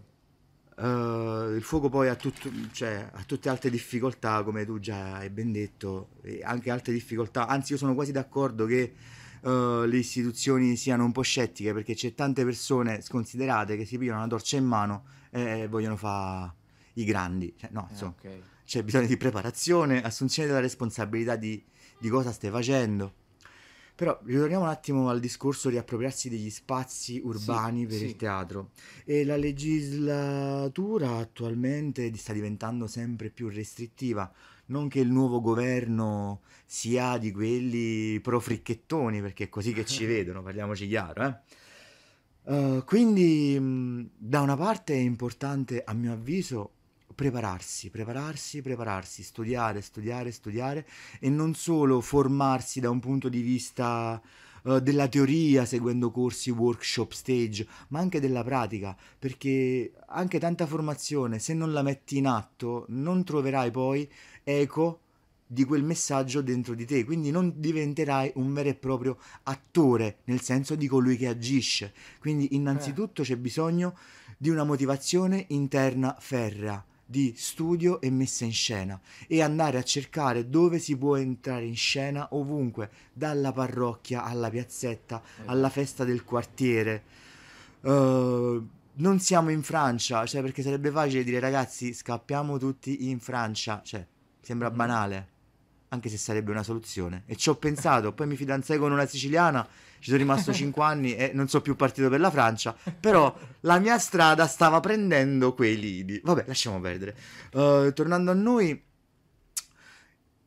Uh, il fuoco poi ha, tutto, cioè, ha, tutte altre difficoltà, come tu già hai ben detto, anche altre difficoltà. Anzi, io sono quasi d'accordo che uh, le istituzioni siano un po' scettiche perché c'è tante persone sconsiderate che si pigliano una torcia in mano e vogliono fare i grandi. Cioè, no, eh, insomma, okay. c'è bisogno di preparazione, assunzione della responsabilità di, di cosa stai facendo. Però ritorniamo un attimo al discorso di appropriarsi degli spazi urbani sì, per sì. il teatro. E la legislatura attualmente sta diventando sempre più restrittiva. Non che il nuovo governo sia di quelli pro-fricchettoni, perché è così che ci vedono, parliamoci chiaro, eh? Uh, quindi mh, da una parte è importante a mio avviso prepararsi, prepararsi, prepararsi, studiare, studiare, studiare e non solo formarsi da un punto di vista uh, della teoria seguendo corsi, workshop, stage, ma anche della pratica, perché anche tanta formazione, se non la metti in atto, non troverai poi eco di quel messaggio dentro di te, quindi non diventerai un vero e proprio attore, nel senso di colui che agisce. Quindi innanzitutto eh. c'è bisogno di una motivazione interna ferrea di studio e messa in scena e andare a cercare dove si può entrare in scena ovunque, dalla parrocchia alla piazzetta, esatto. alla festa del quartiere. Uh, non siamo in Francia, cioè perché sarebbe facile dire ragazzi scappiamo tutti in Francia, cioè sembra mm-hmm. banale, anche se sarebbe una soluzione. E ci ho pensato, poi mi fidanzai con una siciliana ci sono rimasto 5 anni e non sono più partito per la Francia, però la mia strada stava prendendo quei lidi. Vabbè, lasciamo perdere. Uh, tornando a noi,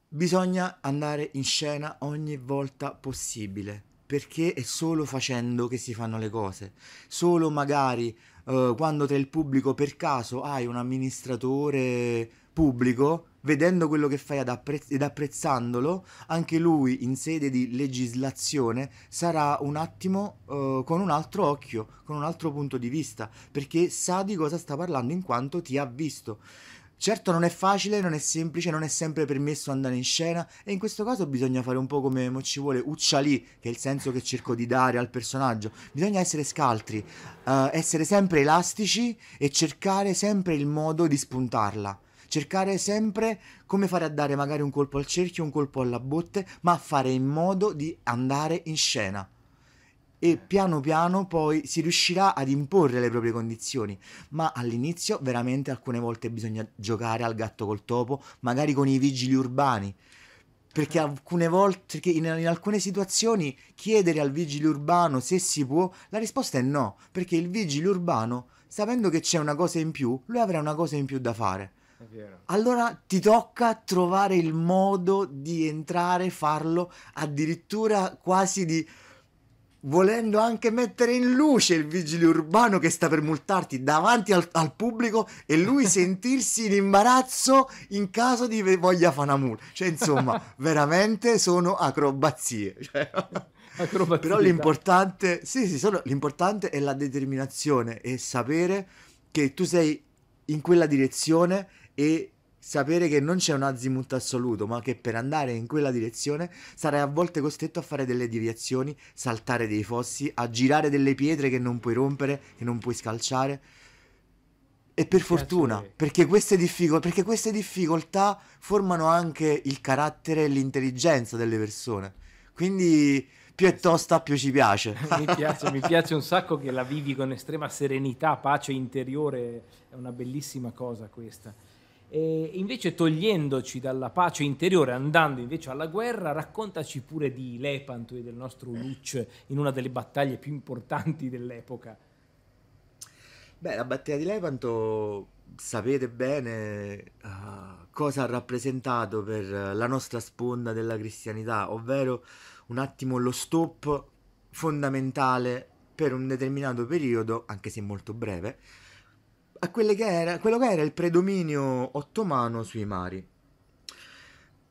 bisogna andare in scena ogni volta possibile, perché è solo facendo che si fanno le cose, solo magari... Uh, quando tra il pubblico per caso hai un amministratore pubblico, vedendo quello che fai apprezz- ed apprezzandolo, anche lui in sede di legislazione sarà un attimo uh, con un altro occhio, con un altro punto di vista, perché sa di cosa sta parlando in quanto ti ha visto. Certo non è facile, non è semplice, non è sempre permesso andare in scena e in questo caso bisogna fare un po' come mo ci vuole Uccialì, che è il senso che cerco di dare al personaggio. Bisogna essere scaltri, uh, essere sempre elastici e cercare sempre il modo di spuntarla cercare sempre come fare a dare magari un colpo al cerchio, un colpo alla botte, ma fare in modo di andare in scena e piano piano poi si riuscirà ad imporre le proprie condizioni, ma all'inizio veramente alcune volte bisogna giocare al gatto col topo, magari con i vigili urbani. Perché alcune volte, perché in, in alcune situazioni chiedere al vigile urbano se si può, la risposta è no, perché il vigile urbano, sapendo che c'è una cosa in più, lui avrà una cosa in più da fare allora ti tocca trovare il modo di entrare, farlo, addirittura quasi di volendo anche mettere in luce il vigile urbano che sta per multarti davanti al, al pubblico e lui sentirsi in imbarazzo in caso di voglia fare Cioè, insomma, veramente sono acrobazie. Cioè, però l'importante, sì, sì, sono, l'importante è la determinazione e sapere che tu sei in quella direzione e sapere che non c'è un azimut assoluto, ma che per andare in quella direzione sarai a volte costretto a fare delle deviazioni, saltare dei fossi, a girare delle pietre che non puoi rompere, che non puoi scalciare. E per fortuna, perché queste, difficol- perché queste difficoltà formano anche il carattere e l'intelligenza delle persone. Quindi più è tosta, più ci piace. mi, piace mi piace un sacco che la vivi con estrema serenità, pace interiore, è una bellissima cosa questa. E invece togliendoci dalla pace interiore, andando invece alla guerra, raccontaci pure di Lepanto e del nostro Luce in una delle battaglie più importanti dell'epoca. Beh, la battaglia di Lepanto sapete bene uh, cosa ha rappresentato per la nostra sponda della cristianità, ovvero un attimo lo stop fondamentale per un determinato periodo, anche se molto breve, a, che era, quello che era il predominio ottomano sui mari.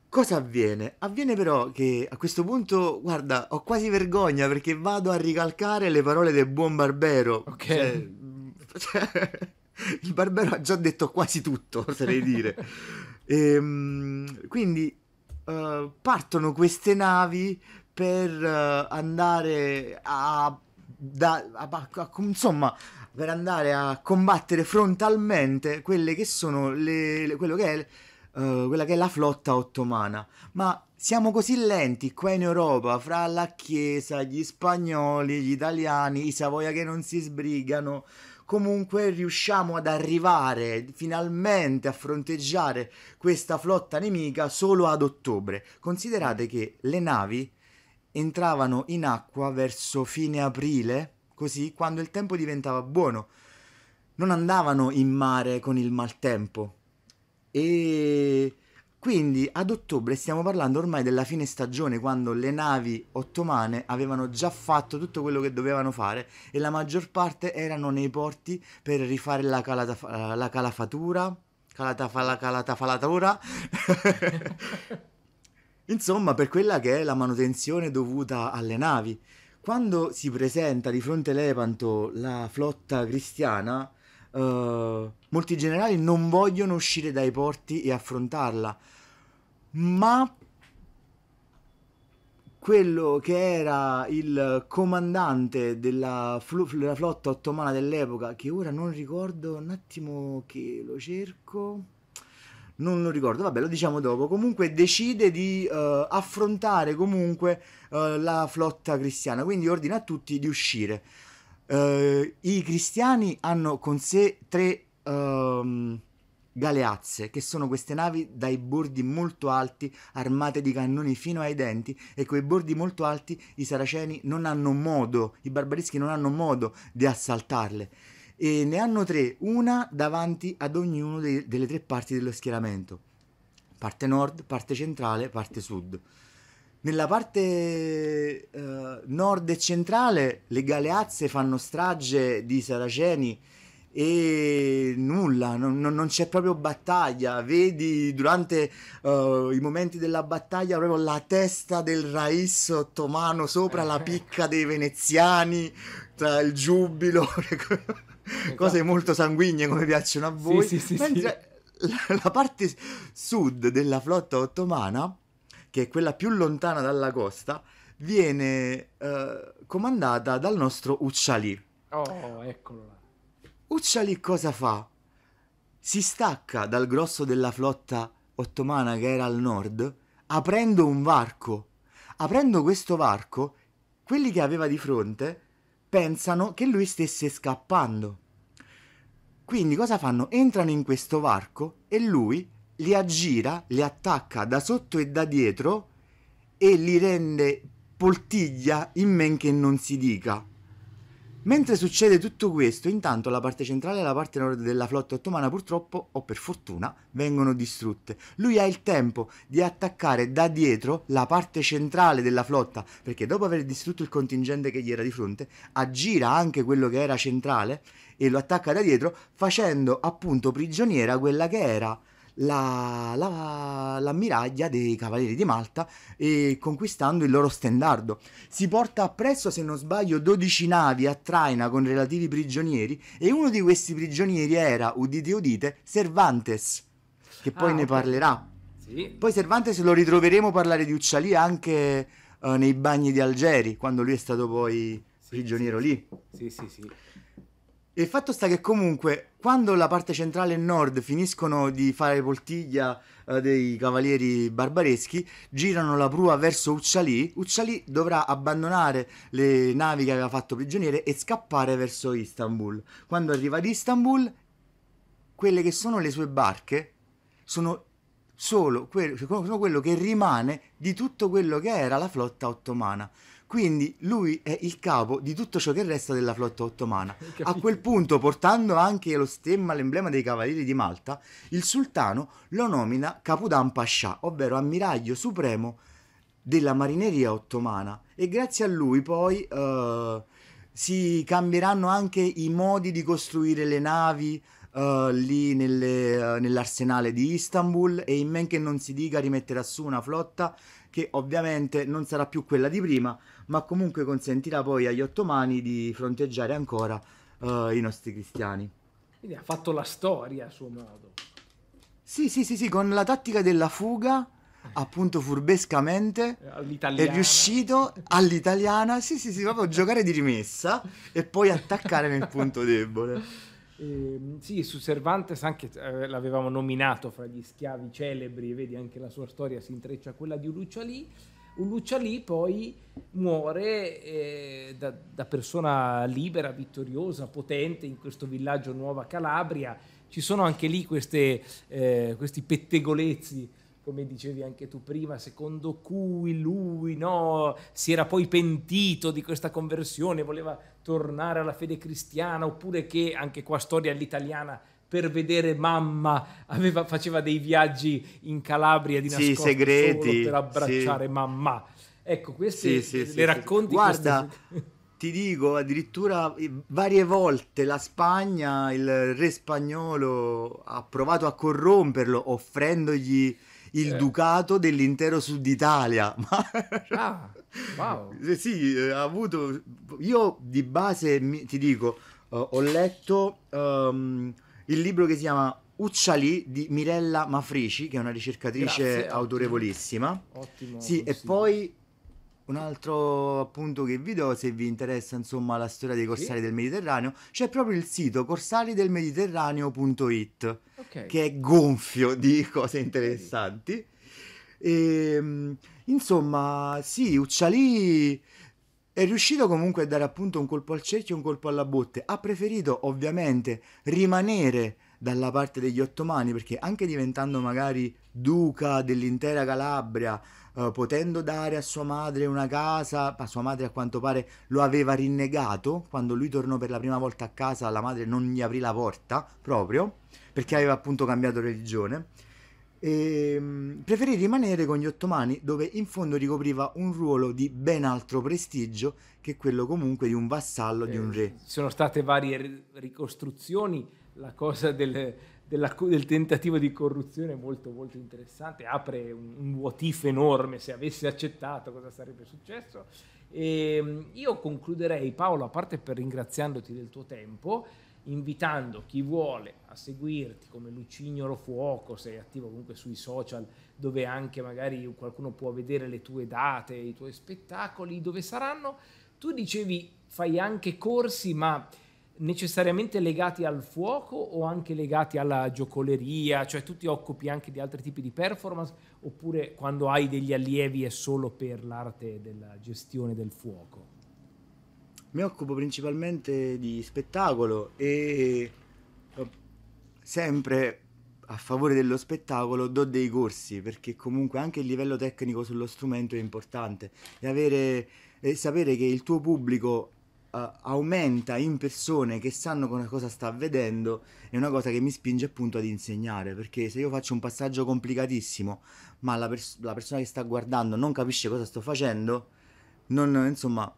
Cosa avviene? Avviene però che a questo punto, guarda, ho quasi vergogna perché vado a ricalcare le parole del buon Barbero. Ok. Cioè, cioè, il Barbero ha già detto quasi tutto, oserei dire. e, ehm, quindi uh, partono queste navi per uh, andare a, da, a, a, insomma per andare a combattere frontalmente quelle che sono le, le, quello che è, uh, quella che è la flotta ottomana. Ma siamo così lenti qua in Europa, fra la Chiesa, gli spagnoli, gli italiani, i Savoia che non si sbrigano. Comunque riusciamo ad arrivare finalmente a fronteggiare questa flotta nemica solo ad ottobre. Considerate che le navi entravano in acqua verso fine aprile così quando il tempo diventava buono. Non andavano in mare con il maltempo. E quindi ad ottobre stiamo parlando ormai della fine stagione, quando le navi ottomane avevano già fatto tutto quello che dovevano fare e la maggior parte erano nei porti per rifare la, calata, eh, la calafatura. Calatafala, calatafalatura. Insomma, per quella che è la manutenzione dovuta alle navi. Quando si presenta di fronte a Lepanto la flotta cristiana, eh, molti generali non vogliono uscire dai porti e affrontarla, ma quello che era il comandante della, flu- della flotta ottomana dell'epoca, che ora non ricordo, un attimo che lo cerco non lo ricordo, vabbè lo diciamo dopo, comunque decide di eh, affrontare comunque eh, la flotta cristiana, quindi ordina a tutti di uscire. Eh, I cristiani hanno con sé tre ehm, galeazze, che sono queste navi dai bordi molto alti, armate di cannoni fino ai denti, e coi bordi molto alti i saraceni non hanno modo, i barbareschi non hanno modo di assaltarle e ne hanno tre, una davanti ad ognuno dei, delle tre parti dello schieramento, parte nord, parte centrale, parte sud. Nella parte eh, nord e centrale le galeazze fanno strage di saraceni e nulla, non, non c'è proprio battaglia, vedi durante uh, i momenti della battaglia proprio la testa del Rais ottomano sopra la eh. picca dei veneziani, tra il giubilo. Esatto. cose molto sanguigne come piacciono a voi. Sì, sì, Mentre la, la parte sud della flotta ottomana, che è quella più lontana dalla costa, viene eh, comandata dal nostro Uccialì. Oh, eccolo là. Uccialì cosa fa? Si stacca dal grosso della flotta ottomana che era al nord, aprendo un varco. Aprendo questo varco, quelli che aveva di fronte pensano che lui stesse scappando. Quindi cosa fanno? Entrano in questo varco e lui li aggira, li attacca da sotto e da dietro e li rende poltiglia in men che non si dica. Mentre succede tutto questo, intanto la parte centrale e la parte nord della flotta ottomana purtroppo, o per fortuna, vengono distrutte. Lui ha il tempo di attaccare da dietro la parte centrale della flotta, perché dopo aver distrutto il contingente che gli era di fronte, aggira anche quello che era centrale e lo attacca da dietro, facendo appunto prigioniera quella che era la, la, l'ammiraglia dei Cavalieri di Malta e conquistando il loro stendardo. Si porta appresso, se non sbaglio, 12 navi a traina con relativi prigionieri e uno di questi prigionieri era, udite udite, Cervantes, che poi ah, ne okay. parlerà. Sì. Poi Cervantes lo ritroveremo a parlare di uccelli anche eh, nei bagni di Algeri, quando lui è stato poi sì, prigioniero sì, lì. Sì, sì, sì. Il fatto sta che comunque quando la parte centrale e nord finiscono di fare poltiglia eh, dei cavalieri barbareschi, girano la prua verso Uccialì, Uccialì dovrà abbandonare le navi che aveva fatto prigioniere e scappare verso Istanbul. Quando arriva ad Istanbul, quelle che sono le sue barche sono solo que- sono quello che rimane di tutto quello che era la flotta ottomana. Quindi lui è il capo di tutto ciò che resta della flotta ottomana. A quel punto, portando anche lo stemma, l'emblema dei cavalieri di Malta, il sultano lo nomina Capudan Pascià, ovvero ammiraglio supremo della marineria ottomana. E grazie a lui poi uh, si cambieranno anche i modi di costruire le navi, Uh, lì nelle, uh, nell'arsenale di Istanbul e in men che non si dica rimetterà su una flotta che ovviamente non sarà più quella di prima, ma comunque consentirà poi agli ottomani di fronteggiare ancora uh, i nostri cristiani. Quindi ha fatto la storia a suo modo. Sì, sì, sì, sì, con la tattica della fuga, appunto furbescamente, è riuscito all'italiana, sì, sì, sì, proprio giocare di rimessa e poi attaccare nel punto debole. Eh, sì, su Cervantes anche eh, l'avevamo nominato fra gli schiavi celebri, vedi anche la sua storia si intreccia a quella di Urucciolì. lì. Ulluccia lì poi muore eh, da, da, persona libera, vittoriosa, potente in questo villaggio Nuova Calabria. Ci sono anche lì queste, eh, questi pettegolezzi, come dicevi anche tu prima, secondo cui lui no, si era poi pentito di questa conversione, voleva tornare alla fede cristiana, oppure che anche qua storia all'italiana per vedere mamma, aveva, faceva dei viaggi in Calabria di nascosto sì, segreti, per abbracciare sì. mamma. Ecco, queste sì, sì, le racconti. Guarda, queste... ti dico, addirittura eh, varie volte la Spagna, il re spagnolo ha provato a corromperlo offrendogli il eh. ducato dell'intero sud Italia. ah, wow. Eh, sì, eh, ha avuto... Io di base, ti dico, ho letto... Um, il libro che si chiama Ucciali di Mirella Mafrici, che è una ricercatrice Grazie, autorevolissima. Ottimo. Sì, e poi un altro appunto che vi do se vi interessa insomma la storia dei corsari sì. del Mediterraneo c'è proprio il sito corsaridelmediterraneo.it okay. che è gonfio di cose interessanti e, ehm, insomma sì Ucciali è riuscito comunque a dare appunto un colpo al cerchio e un colpo alla botte. Ha preferito ovviamente rimanere dalla parte degli ottomani perché anche diventando magari duca dell'intera Calabria, eh, potendo dare a sua madre una casa, ma sua madre a quanto pare lo aveva rinnegato, quando lui tornò per la prima volta a casa la madre non gli aprì la porta proprio perché aveva appunto cambiato religione e ehm, preferì rimanere con gli ottomani dove in fondo ricopriva un ruolo di ben altro prestigio che quello comunque di un vassallo eh, di un eh, re. Sono state varie ricostruzioni, la cosa del, della, del tentativo di corruzione è molto molto interessante, apre un, un motif enorme, se avesse accettato cosa sarebbe successo. E ehm, io concluderei Paolo, a parte per ringraziandoti del tuo tempo, invitando chi vuole a seguirti come Lucignolo Fuoco, sei attivo comunque sui social dove anche magari qualcuno può vedere le tue date, i tuoi spettacoli, dove saranno. Tu dicevi fai anche corsi, ma necessariamente legati al fuoco o anche legati alla giocoleria, cioè tu ti occupi anche di altri tipi di performance oppure quando hai degli allievi è solo per l'arte della gestione del fuoco? mi occupo principalmente di spettacolo e eh, sempre a favore dello spettacolo do dei corsi perché comunque anche il livello tecnico sullo strumento è importante e, avere, e sapere che il tuo pubblico Uh, aumenta in persone che sanno cosa sta avvedendo è una cosa che mi spinge appunto ad insegnare perché se io faccio un passaggio complicatissimo ma la, pers- la persona che sta guardando non capisce cosa sto facendo non, insomma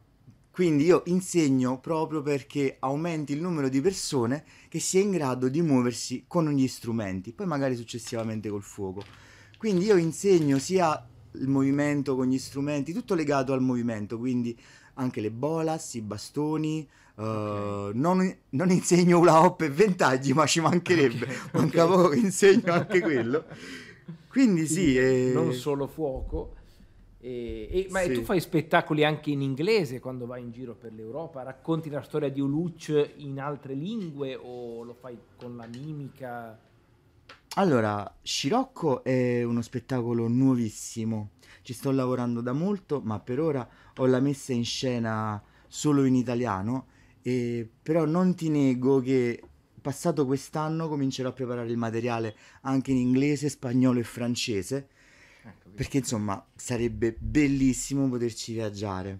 quindi io insegno proprio perché aumenti il numero di persone che sia in grado di muoversi con gli strumenti, poi magari successivamente col fuoco. Quindi io insegno sia il movimento con gli strumenti, tutto legato al movimento, quindi anche le bolas, i bastoni. Eh, okay. non, non, insegno la hop e ventagli, ma ci mancherebbe. Okay, Manca okay. poco, insegno anche quello. Quindi sì. sì eh... Non solo fuoco, e, e, ma sì. tu fai spettacoli anche in inglese quando vai in giro per l'Europa? Racconti la storia di Uluc in altre lingue o lo fai con la mimica? Allora, Scirocco è uno spettacolo nuovissimo. Ci sto lavorando da molto, ma per ora ho la messa in scena solo in italiano. E, però non ti nego che passato quest'anno comincerò a preparare il materiale anche in inglese, spagnolo e francese Ecco, Perché insomma sarebbe bellissimo poterci viaggiare.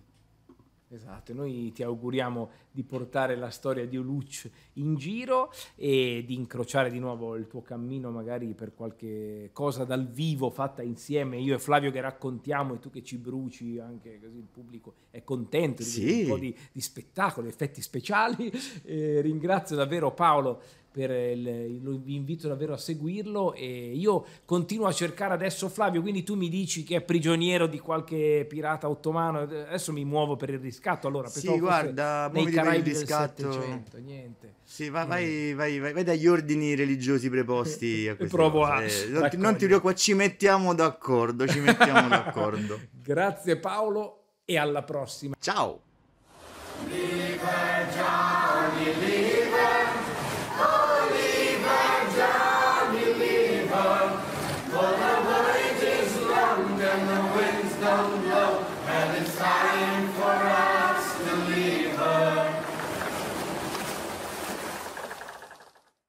Esatto, noi ti auguriamo di portare la storia di Uluc in giro e di incrociare di nuovo il tuo cammino magari per qualche cosa dal vivo fatta insieme, io e Flavio che raccontiamo e tu che ci bruci anche così il pubblico è contento sì. di un po' di, di spettacolo, effetti speciali. Eh, ringrazio davvero Paolo per il, lo, vi invito davvero a seguirlo e io continuo a cercare adesso Flavio, quindi tu mi dici che è prigioniero di qualche pirata ottomano, adesso mi muovo per il riscatto, allora sì, guarda, nei canali Caraibi il riscatto. niente. Sì, va, vai, vai, vai, vai, dagli ordini religiosi preposti eh, a questo. Provo a eh, non, non ti preoccupare, ci mettiamo d'accordo, ci mettiamo d'accordo. Grazie Paolo e alla prossima. Ciao.